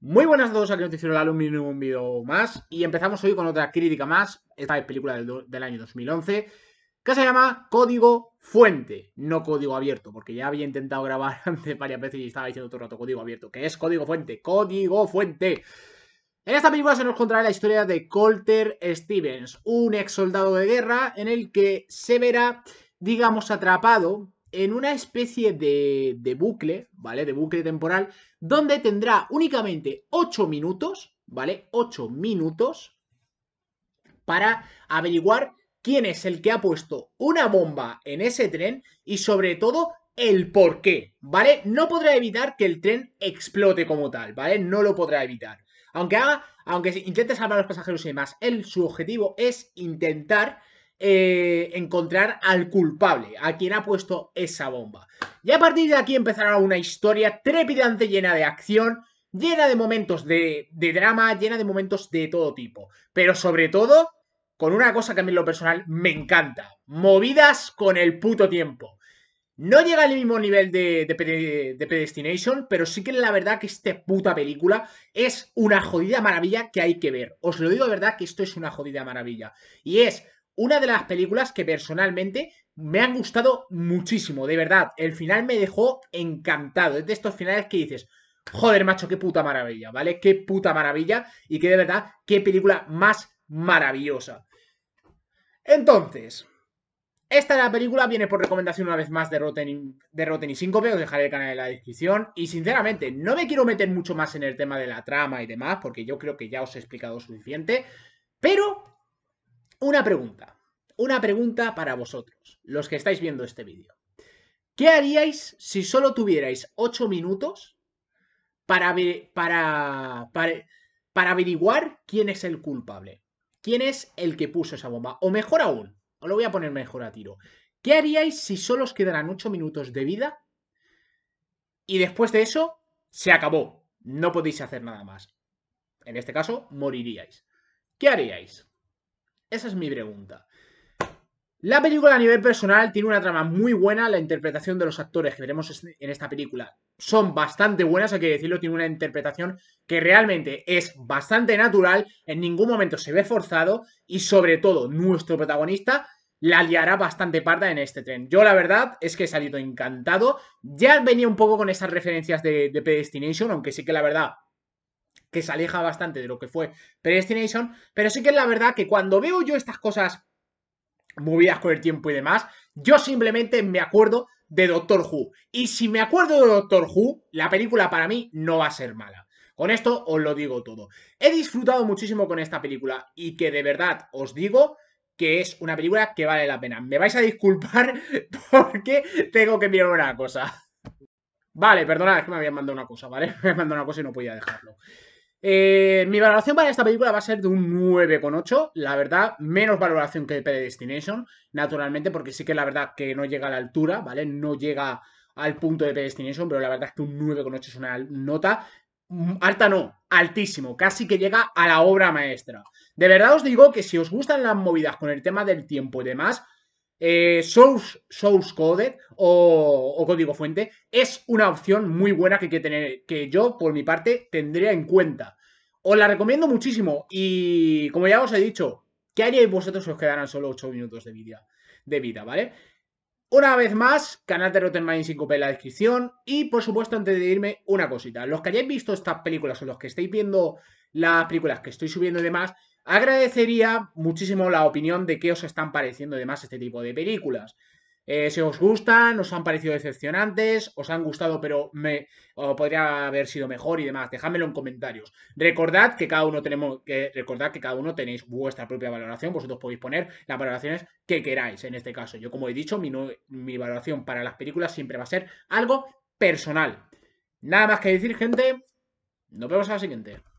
Muy buenas a todos, aquí Noticiero del aluminio un vídeo más y empezamos hoy con otra crítica más, esta película del, del, año 2011, que se llama Código Fuente, no Código Abierto, porque ya había intentado grabar antes varias veces y estaba diciendo todo el rato Código Abierto, que es Código Fuente, Código Fuente. En esta película se nos contará la historia de Colter Stevens, un ex soldado de guerra en el que se verá, digamos, atrapado en una especie de, de bucle, ¿vale? De bucle temporal, donde tendrá únicamente 8 minutos, ¿vale? 8 minutos para averiguar quién es el que ha puesto una bomba en ese tren y sobre todo el por qué, ¿vale? No podrá evitar que el tren explote como tal, ¿vale? No lo podrá evitar. Aunque haga, aunque intente salvar a los pasajeros y demás, El su objetivo es intentar eh, encontrar al culpable, a quien ha puesto esa bomba. Y a partir de aquí empezará una historia trepidante llena de acción, llena de momentos de, drama, llena de momentos de todo tipo. Pero sobre todo, con una cosa que a mí en lo personal me encanta, movidas con el puto tiempo. No llega al mismo nivel de, Predestination, pero sí que la verdad que esta puta película es una jodida maravilla que hay que ver. Os lo digo de verdad que esto es una jodida maravilla. Y es una de las películas que personalmente me han gustado muchísimo, de verdad. El final me dejó encantado. Es de estos finales que dices, joder, macho, qué puta maravilla, ¿vale? Qué puta maravilla y que de verdad, qué película más maravillosa. Entonces, esta la película viene por recomendación una vez más de Rotten, de Rotten y Síncope, os dejaré el canal en la descripción. Y sinceramente, no me quiero meter mucho más en el tema de la trama y demás, porque yo creo que ya os he explicado suficiente. Pero una pregunta, una pregunta para vosotros, los que estáis viendo este vídeo. ¿Qué haríais si solo tuvierais 8 minutos para, para, averiguar quién es el culpable? ¿Quién es el que puso esa bomba? O mejor aún, os lo voy a poner mejor a tiro. ¿Qué haríais si solo os quedaran 8 minutos de vida? Y después de eso, se acabó. No podéis hacer nada más. En este caso, moriríais. ¿Qué haríais? Esa es mi pregunta. La película a nivel personal tiene una trama muy buena, la interpretación de los actores que veremos en esta película son bastante buenas, hay que decirlo, tiene una interpretación que realmente es bastante natural, en ningún momento se ve forzado y sobre todo nuestro protagonista la liará bastante parda en este tren. Yo la verdad es que he salido encantado, ya venía un poco con esas referencias de, de Predestination, aunque sí que la verdad que se aleja bastante de lo que fue Predestination, pero sí que es la verdad que cuando veo yo estas cosas movidas con el tiempo y demás, yo simplemente me acuerdo de Doctor Who. Y si me acuerdo de Doctor Who, la película para mí no va a ser mala. Con esto os lo digo todo. He disfrutado muchísimo con esta película y que de verdad os digo que es una película que vale la pena. Me vais a disculpar porque tengo que mirar una cosa. Vale, perdonad, es que me habían mandado una cosa, ¿vale? Me habían mandado una cosa y no podía dejarlo. Eh, mi valoración para esta película va a ser de un 9,8. La verdad, menos valoración que Predestination, naturalmente, porque sí que la verdad que no llega a la altura, ¿vale? No llega al punto de Predestination, pero la verdad es que un 9,8 es una nota. Mm, alta no, altísimo, casi que llega a la obra maestra. De verdad os digo que si os gustan las movidas con el tema del tiempo y demás, eh, source, Code o, código fuente es una opción muy buena que, que, tener, que yo, por mi parte, tendría en cuenta. Os la recomiendo muchísimo y, como ya os he dicho, ¿qué haríais vosotros si os quedaran solo 8 minutos de vida? De vida ¿vale? Una vez más, canal de Rotten Mind 5P en la descripción y, por supuesto, antes de irme, una cosita. Los que hayáis visto estas películas o los que estáis viendo las películas que estoy subiendo y demás, Agradecería muchísimo la opinión de qué os están pareciendo además este tipo de películas. Eh, si os gustan, os han parecido decepcionantes, os han gustado, pero me podría haber sido mejor y demás. Dejadmelo en comentarios. Recordad que cada uno tenemos que recordad que cada uno tenéis vuestra propia valoración. Vosotros podéis poner las valoraciones que queráis en este caso. Yo, como he dicho, mi, mi valoración para las películas siempre va a ser algo personal. Nada más que decir, gente. Nos vemos a la siguiente.